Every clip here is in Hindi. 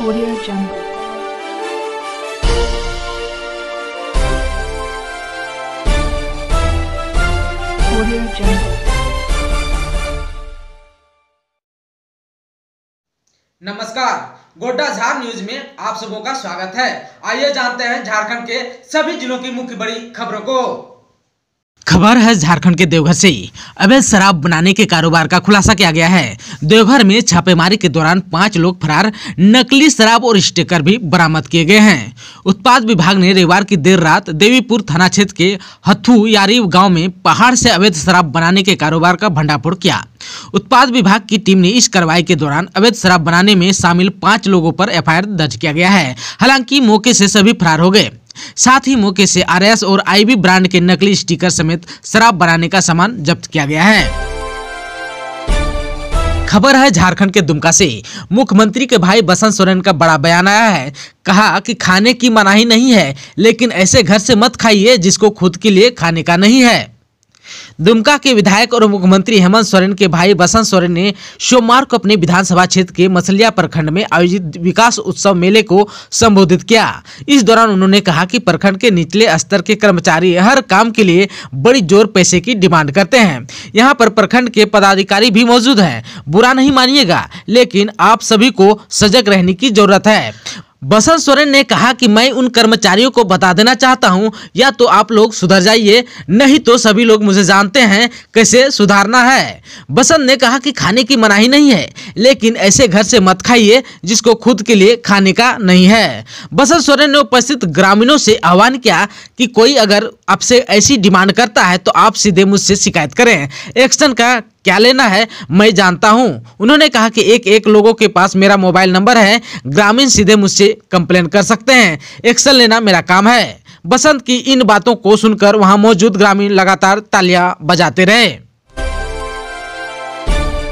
Audio Jungle. Audio Jungle. नमस्कार गोड्डा झार न्यूज में आप सबों का स्वागत है आइए जानते हैं झारखंड के सभी जिलों की मुख्य बड़ी खबरों को खबर है झारखंड के देवघर से अवैध शराब बनाने के कारोबार का खुलासा किया गया है देवघर में छापेमारी के दौरान पांच लोग फरार नकली शराब और स्टिकर भी बरामद किए गए हैं उत्पाद विभाग ने रविवार की देर रात देवीपुर थाना क्षेत्र के हथु यारी गांव में पहाड़ से अवैध शराब बनाने के कारोबार का भंडाफोड़ किया उत्पाद विभाग की टीम ने इस कार्रवाई के दौरान अवैध शराब बनाने में शामिल पांच लोगों पर एफआईआर दर्ज किया गया है हालांकि मौके से सभी फरार हो गए साथ ही मौके से आरएस और आईबी ब्रांड के नकली स्टिकर समेत शराब बनाने का सामान जब्त किया गया है खबर है झारखंड के दुमका से मुख्यमंत्री के भाई बसंत सोरेन का बड़ा बयान आया है कहा कि खाने की मनाही नहीं है लेकिन ऐसे घर से मत खाइए जिसको खुद के लिए खाने का नहीं है दुमका के विधायक और मुख्यमंत्री हेमंत सोरेन के भाई बसंत सोरेन ने सोमवार को अपने विधानसभा क्षेत्र के मसलिया प्रखंड में आयोजित विकास उत्सव मेले को संबोधित किया इस दौरान उन्होंने कहा कि प्रखंड के निचले स्तर के कर्मचारी हर काम के लिए बड़ी जोर पैसे की डिमांड करते हैं यहाँ पर प्रखंड के पदाधिकारी भी मौजूद है बुरा नहीं मानिएगा लेकिन आप सभी को सजग रहने की जरूरत है बसंत सोरेन ने कहा कि मैं उन कर्मचारियों को बता देना चाहता हूं या तो आप लोग सुधर जाइए नहीं तो सभी लोग मुझे जानते हैं कैसे सुधारना है बसंत ने कहा कि खाने की मनाही नहीं है लेकिन ऐसे घर से मत खाइए जिसको खुद के लिए खाने का नहीं है बसंत सोरेन ने उपस्थित ग्रामीणों से आह्वान किया कि कोई अगर आपसे ऐसी डिमांड करता है तो आप सीधे मुझसे शिकायत करें एक्शन का क्या लेना है मैं जानता हूँ उन्होंने कहा कि एक एक लोगों के पास मेरा मोबाइल नंबर है ग्रामीण सीधे मुझसे कंप्लेन कर सकते हैं एक्शन लेना मेरा काम है बसंत की इन बातों को सुनकर वहां मौजूद ग्रामीण लगातार तालियां बजाते रहे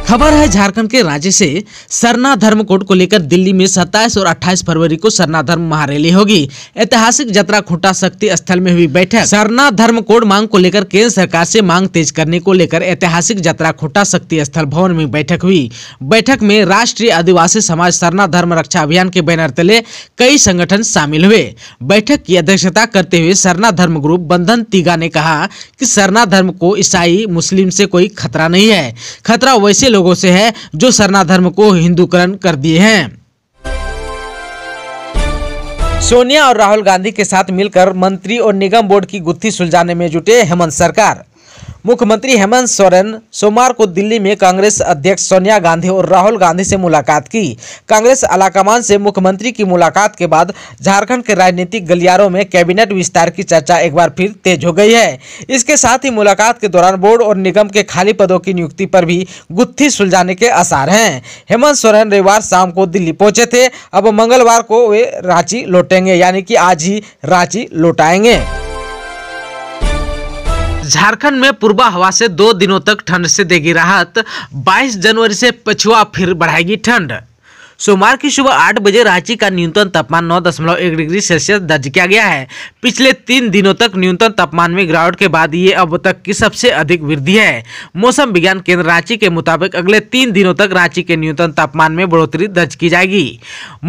खबर है झारखंड के राज्य से सरना धर्म कोड को लेकर दिल्ली में 27 और 28 फरवरी को सरना धर्म महारैली होगी ऐतिहासिक जतरा खुटा शक्ति स्थल में हुई बैठक सरना धर्म कोड मांग को लेकर केंद्र सरकार से मांग तेज करने को लेकर ऐतिहासिक जतरा खुटा शक्ति स्थल भवन में बैठक हुई बैठक में राष्ट्रीय आदिवासी समाज सरना धर्म रक्षा अभियान के बैनर तले कई संगठन शामिल हुए बैठक की अध्यक्षता करते हुए सरना धर्म ग्रुप बंधन तिगा ने कहा की सरना धर्म को ईसाई मुस्लिम से कोई खतरा नहीं है खतरा वैसे लोगों से है जो सरना धर्म को हिंदूकरण कर दिए हैं सोनिया और राहुल गांधी के साथ मिलकर मंत्री और निगम बोर्ड की गुत्थी सुलझाने में जुटे हेमंत सरकार मुख्यमंत्री हेमंत सोरेन सोमवार को दिल्ली में कांग्रेस अध्यक्ष सोनिया गांधी और राहुल गांधी से मुलाकात की कांग्रेस आलाकमान से मुख्यमंत्री की मुलाकात के बाद झारखंड के राजनीतिक गलियारों में कैबिनेट विस्तार की चर्चा एक बार फिर तेज हो गई है इसके साथ ही मुलाकात के दौरान बोर्ड और निगम के खाली पदों की नियुक्ति पर भी गुत्थी सुलझाने के आसार हैं हेमंत सोरेन रविवार शाम को दिल्ली पहुंचे थे अब मंगलवार को वे रांची लौटेंगे यानी कि आज ही रांची लौटाएंगे झारखंड में पूर्वा हवा से दो दिनों तक ठंड से देगी राहत 22 जनवरी से पछुआ फिर बढ़ाएगी ठंड सोमवार की सुबह आठ बजे रांची का न्यूनतम तापमान नौ दशमलव एक डिग्री सेल्सियस दर्ज किया गया है पिछले तीन दिनों तक न्यूनतम तापमान में गिरावट के बाद ये अब तक की सबसे अधिक वृद्धि है मौसम विज्ञान केंद्र रांची के मुताबिक अगले तीन दिनों तक रांची के न्यूनतम तापमान में बढ़ोतरी दर्ज की जाएगी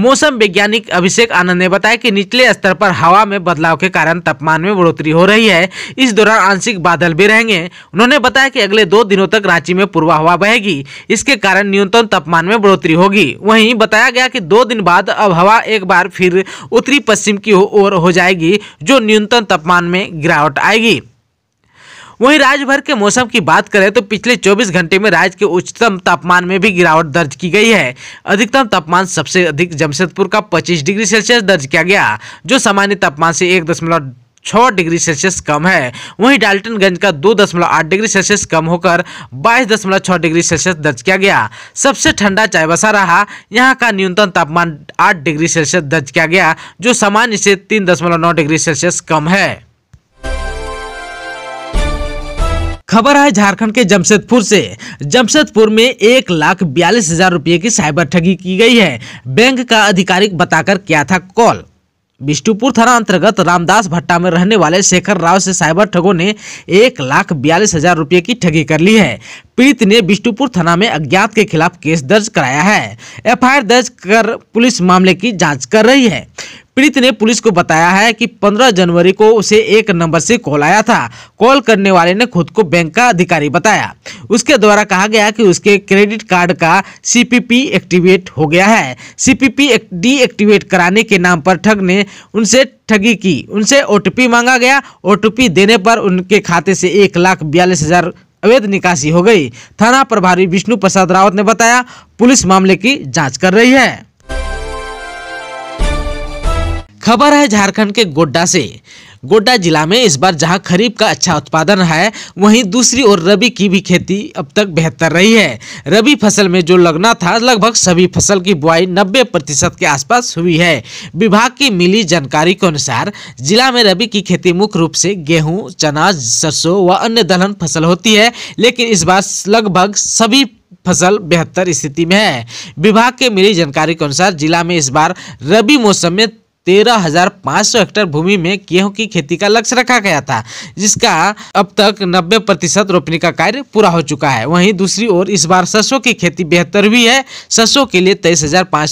मौसम वैज्ञानिक अभिषेक आनंद ने बताया कि निचले स्तर पर हवा में बदलाव के कारण तापमान में बढ़ोतरी हो रही है इस दौरान आंशिक बादल भी रहेंगे उन्होंने बताया कि अगले दो दिनों तक रांची में पूर्वा हवा बहेगी इसके कारण न्यूनतम तापमान में बढ़ोतरी होगी वहीं बताया गया कि दो दिन बाद अब हवा एक बार फिर उत्तरी पश्चिम की ओर हो, जाएगी जो न्यूनतम तापमान में गिरावट आएगी वहीं राज्य भर के मौसम की बात करें तो पिछले 24 घंटे में राज्य के उच्चतम तापमान में भी गिरावट दर्ज की गई है अधिकतम तापमान सबसे अधिक जमशेदपुर का 25 डिग्री सेल्सियस दर्ज किया गया जो सामान्य तापमान से एक दशमलव छह डिग्री सेल्सियस कम है वहीं डाल्टनगंज का दो दशमलव आठ डिग्री सेल्सियस कम होकर बाईस दशमलव छह डिग्री सेल्सियस दर्ज किया गया सबसे ठंडा चायबसा रहा यहाँ का न्यूनतम तापमान आठ डिग्री सेल्सियस दर्ज किया गया जो सामान्य से तीन दशमलव नौ डिग्री सेल्सियस कम है खबर है झारखंड के जमशेदपुर से जमशेदपुर में एक लाख बयालीस हजार रुपये की साइबर ठगी की गई है बैंक का आधिकारिक बताकर किया था कॉल बिष्टुपुर थाना अंतर्गत रामदास भट्टा में रहने वाले शेखर राव से साइबर ठगों ने एक लाख बयालीस हजार रुपये की ठगी कर ली है पीड़ित ने बिष्टुपुर थाना में अज्ञात के खिलाफ केस दर्ज कराया है एफआईआर दर्ज कर पुलिस मामले की जांच कर रही है पीड़ित ने पुलिस को बताया है कि 15 जनवरी को उसे एक नंबर से कॉल आया था कॉल करने वाले ने खुद को बैंक का अधिकारी बताया उसके द्वारा कहा गया कि उसके क्रेडिट कार्ड का सीपीपी एक्टिवेट हो गया है सीपीपी डीएक्टिवेट कराने के नाम पर ठग ने उनसे ठगी की उनसे ओ मांगा गया ओटीपी देने पर उनके खाते से एक लाख बयालीस हजार अवैध निकासी हो गई थाना प्रभारी विष्णु प्रसाद रावत ने बताया पुलिस मामले की जांच कर रही है खबर है झारखंड के गोड्डा से गोड्डा जिला में इस बार जहां खरीफ का अच्छा उत्पादन है वहीं दूसरी ओर रबी की भी खेती अब तक बेहतर रही है रबी फसल में जो लगना था लगभग सभी फसल की बुआई 90 प्रतिशत के आसपास हुई है विभाग की मिली जानकारी के अनुसार जिला में रबी की खेती मुख्य रूप से गेहूं चना सरसों व अन्य दलहन फसल होती है लेकिन इस बार लगभग सभी फसल बेहतर स्थिति में है विभाग के मिली जानकारी के अनुसार जिला में इस बार रबी मौसम में तेरह हेक्टेयर भूमि में गेहूं की खेती का लक्ष्य रखा गया था जिसका अब तक नब्बे प्रतिशत रोपने का कार्य पूरा हो चुका है वहीं दूसरी ओर इस बार सरसों की खेती बेहतर हुई है सरसों के लिए तेईस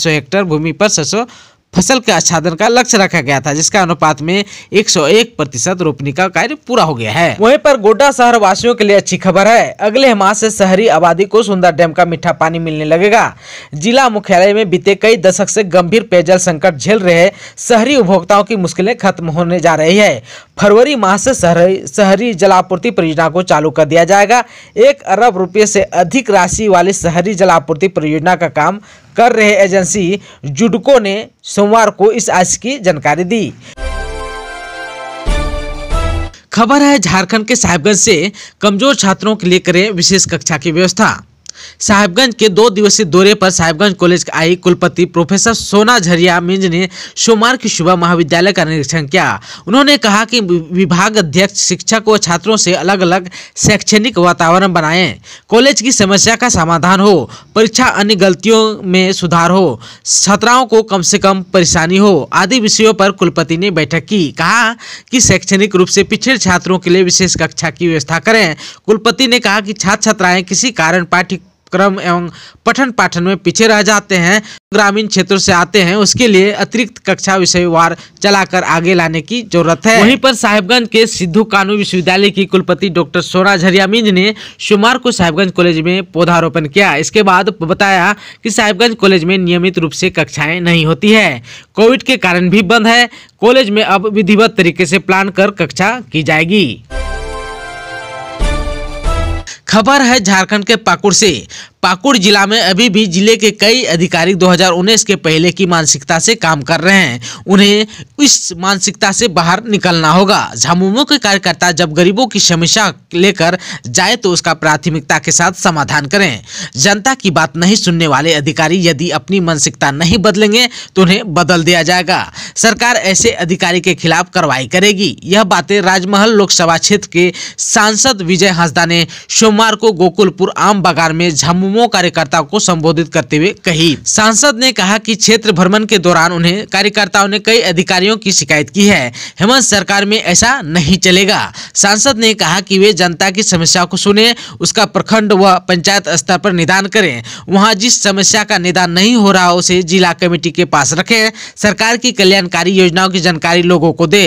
हेक्टेयर भूमि पर सरसों फसल के आच्छादन का लक्ष्य रखा गया था जिसका अनुपात में 101 प्रतिशत रोपनी का कार्य पूरा हो गया है वहीं पर गोड्डा शहर वासियों के लिए अच्छी खबर है अगले माह से शहरी आबादी को सुंदर डैम का मीठा पानी मिलने लगेगा जिला मुख्यालय में बीते कई दशक से गंभीर पेयजल संकट झेल रहे शहरी उपभोक्ताओं की मुश्किलें खत्म होने जा रही है फरवरी माह से शहरी शहरी जलापूर्ति परियोजना को चालू कर दिया जाएगा एक अरब रुपये से अधिक राशि वाली शहरी जलापूर्ति परियोजना का काम कर रहे एजेंसी जुडको ने सोमवार को इस आश की जानकारी दी खबर है झारखंड के साहिबगंज से कमजोर छात्रों के लिए करें विशेष कक्षा की व्यवस्था साहिबगंज के दो दिवसीय दौरे पर साहिबगंज कॉलेज आई कुलपति प्रोफेसर सोना झरिया मिंज ने सोमवार की सुबह महाविद्यालय का निरीक्षण किया उन्होंने कहा कि विभाग अध्यक्ष शिक्षक व छात्रों से अलग अलग शैक्षणिक वातावरण बनाए कॉलेज की समस्या का समाधान हो परीक्षा अन्य गलतियों में सुधार हो छात्राओं को कम से कम परेशानी हो आदि विषयों पर कुलपति ने बैठक की कहा कि शैक्षणिक रूप से पिछड़े छात्रों के लिए विशेष कक्षा की व्यवस्था करें कुलपति ने कहा कि छात्र छात्राएं किसी कारण पाठ्य क्रम एवं पठन पाठन में पीछे रह जाते हैं ग्रामीण क्षेत्रों से आते हैं उसके लिए अतिरिक्त कक्षा विषयवार चलाकर आगे लाने की जरूरत है वहीं पर साहिबगंज के सिद्धू कानू विश्वविद्यालय की कुलपति डॉक्टर सोना झरिया मिंज ने सोमवार को साहिबगंज कॉलेज में पौधारोपण किया इसके बाद बताया कि साहिबगंज कॉलेज में नियमित रूप से कक्षाएं नहीं होती है कोविड के कारण भी बंद है कॉलेज में अब विधिवत तरीके से प्लान कर कक्षा की जाएगी खबर है झारखंड के पाकुड़ से पाकुड़ जिला में अभी भी जिले के कई अधिकारी 2019 के पहले की मानसिकता से काम कर रहे हैं उन्हें इस मानसिकता से बाहर निकलना होगा झामुमो के कार्यकर्ता जब गरीबों की समस्या लेकर जाए तो उसका प्राथमिकता के साथ समाधान करें जनता की बात नहीं सुनने वाले अधिकारी यदि अपनी मानसिकता नहीं बदलेंगे तो उन्हें बदल दिया जाएगा सरकार ऐसे अधिकारी के खिलाफ कार्रवाई करेगी यह बातें राजमहल लोकसभा क्षेत्र के सांसद विजय हंसदा ने सोमवार को गोकुलपुर आम बागार में झामू झुंझुनू कार्यकर्ताओं को संबोधित करते हुए कही सांसद ने कहा कि क्षेत्र भ्रमण के दौरान उन्हें कार्यकर्ताओं ने कई अधिकारियों की शिकायत की है हेमंत सरकार में ऐसा नहीं चलेगा सांसद ने कहा कि वे जनता की समस्या को सुने उसका प्रखंड व पंचायत स्तर पर निदान करें वहाँ जिस समस्या का निदान नहीं हो रहा उसे जिला कमेटी के पास रखे सरकार की कल्याणकारी योजनाओं की जानकारी लोगों को दे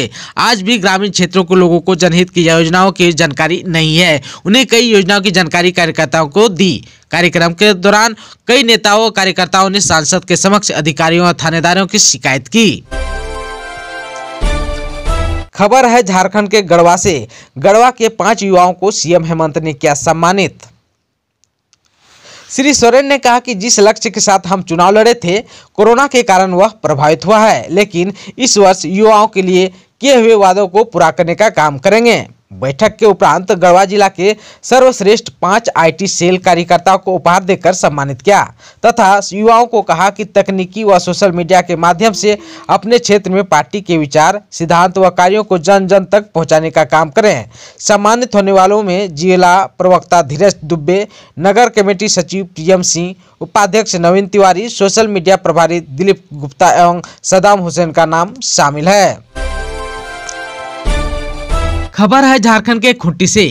आज भी ग्रामीण क्षेत्रों के लोगों को जनहित की योजनाओं की जानकारी नहीं है उन्हें कई योजनाओं की जानकारी कार्यकर्ताओं को दी कार्यक्रम के दौरान कई नेताओं कार्यकर्ताओं ने सांसद के समक्ष अधिकारियों और थानेदारों की शिकायत की खबर है झारखंड के गढ़वा से गढ़वा के पांच युवाओं को सीएम हेमंत ने किया सम्मानित श्री सोरेन ने कहा कि जिस लक्ष्य के साथ हम चुनाव लड़े थे कोरोना के कारण वह प्रभावित हुआ है लेकिन इस वर्ष युवाओं के लिए किए हुए वादों को पूरा करने का काम करेंगे बैठक के उपरांत गढ़वा जिला के सर्वश्रेष्ठ पांच आईटी सेल कार्यकर्ताओं को उपहार देकर सम्मानित किया तथा युवाओं को कहा कि तकनीकी व सोशल मीडिया के माध्यम से अपने क्षेत्र में पार्टी के विचार सिद्धांत व कार्यों को जन जन तक पहुंचाने का काम करें सम्मानित होने वालों में जिला प्रवक्ता धीरज दुबे नगर कमेटी सचिव प्रियम सिंह उपाध्यक्ष नवीन तिवारी सोशल मीडिया प्रभारी दिलीप गुप्ता एवं सदाम हुसैन का नाम शामिल है खबर है झारखंड के खुट्टी से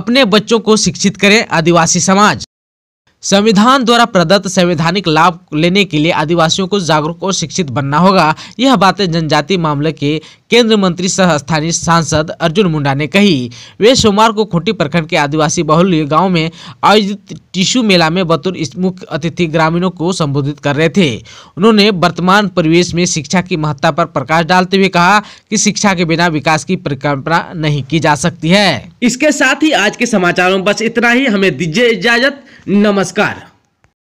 अपने बच्चों को शिक्षित करे आदिवासी समाज संविधान द्वारा प्रदत्त संवैधानिक लाभ लेने के लिए आदिवासियों को जागरूक और शिक्षित बनना होगा यह बातें जनजाति मामले के केंद्रीय मंत्री सह स्थानीय सांसद अर्जुन मुंडा ने कही वे सोमवार को खूंटी प्रखंड के आदिवासी बहुल गाँव में आयोजित टिश्यू मेला में बतौर मुख्य अतिथि ग्रामीणों को संबोधित कर रहे थे उन्होंने वर्तमान परिवेश में शिक्षा की महत्ता पर प्रकाश डालते हुए कहा कि शिक्षा के बिना विकास की परिकल्पना नहीं की जा सकती है इसके साथ ही आज के समाचारों बस इतना ही हमें दीजिए इजाजत नमस्कार